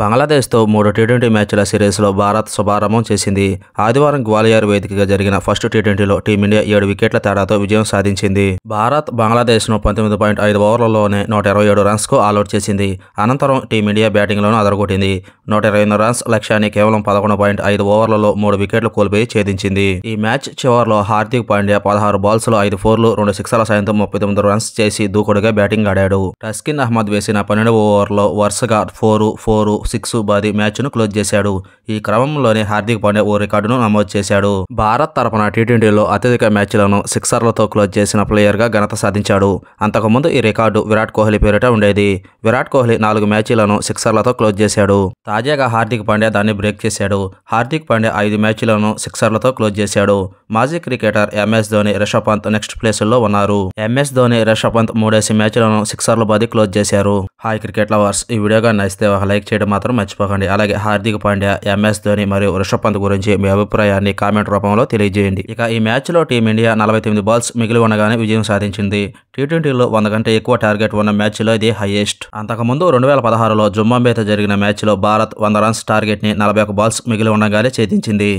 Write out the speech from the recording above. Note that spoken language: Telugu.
బంగ్లాదేశ్తో మూడు టీ ట్వంటీ మ్యాచ్ల సిరీస్లో భారత్ శుభారంభం చేసింది ఆదివారం గ్వాలియర్ వేదికగా జరిగిన ఫస్ట్ టీ ట్వంటీలో టీమిండియా ఏడు వికెట్ల తేడాతో విజయం సాధించింది భారత్ బంగ్లాదేశ్ను పంతొమ్మిది పాయింట్ ఐదు ఓవర్లలోనే నూట ఇరవై ఏడు రన్స్కు ఆల్అౌట్ చేసింది అనంతరం టీమిండియా బ్యాటింగ్లోనూ అదరగొట్టింది నూట ఇరవై ఎనిమిది రన్స్ లక్ష్యాన్ని కేవలం పదకొండు పాయింట్ ఐదు ఓవర్లలో మూడు వికెట్లు కోల్పోయి ఛేదించింది ఈ మ్యాచ్ చివరిలో హార్దిక్ పాండ్యా పదహారు బాల్స్లో ఐదు ఫోర్లు రెండు సిక్సర్ల సాయంతో ముప్పై తొమ్మిది రన్స్ చేసి దూకుడుగా బ్యాటింగ్ ఆడాడు టస్కిన్ అహ్మద్ వేసిన పన్నెండు ఓవర్లో వరుసగా ఫోరు ఫోరు సిక్స్ బాది మ్యాచ్ను క్లోజ్ చేశాడు ఈ క్రమంలోనే హార్దిక్ పాండే ఓ రికార్డును నమోదు చేశాడు భారత్ తరపున టీ ట్వంటీలో అత్యధిక మ్యాచ్లను సిక్సర్లతో క్లోజ్ చేసిన ప్లేయర్గా ఘనత సాధించాడు అంతకుముందు ఈ రికార్డు విరాట్ కోహ్లీ పేరిట ఉండేది విరాట్ కోహ్లీ నాలుగు మ్యాచ్లను సిక్సర్లతో క్లోజ్ చేశాడు తాజాగా హార్దిక్ పాండే దాన్ని బ్రేక్ చేశాడు హార్దిక్ పాండే ఐదు మ్యాచ్లను సిక్సర్లతో క్లోజ్ చేశాడు మాజీ cricketer MS Dhoni Rishabh Pant next ప్లేసుల్లో ఉన్నారు ఎంఎస్ ధోని రిషబ్ పంత్ మూడేసి మ్యాచ్లను సిక్సర్ల బాది క్లోజ్ చేశారు హాయ్ క్రికెట్ లవర్స్ ఈ వీడియోగా నచ్చితే ఒక లైక్ చేయడం మాత్రం మర్చిపోకండి అలాగే హార్దిక్ పాండ్యా ఎంఎస్ ధోని మరియు రిషబ్ పంత్ గురించి మీ అభిప్రాయాన్ని కామెంట్ రూపంలో తెలియజేయండి ఇక ఈ మ్యాచ్లో టీమిండియా నలభై తొమ్మిది బాల్స్ మిగిలి ఉండగానే విజయం సాధించింది టీ ట్వంటీలో వంద కంటే ఎక్కువ టార్గెట్ ఉన్న మ్యాచ్లో ఇది హైయెస్ట్ అంతకుముందు రెండు వేల పదహారులో జుంబాంబేతో జరిగిన మ్యాచ్లో భారత్ వంద రన్స్ టార్గెట్ని నలభై ఒక బాల్స్ మిగిలి ఉండగానే ఛేదించింది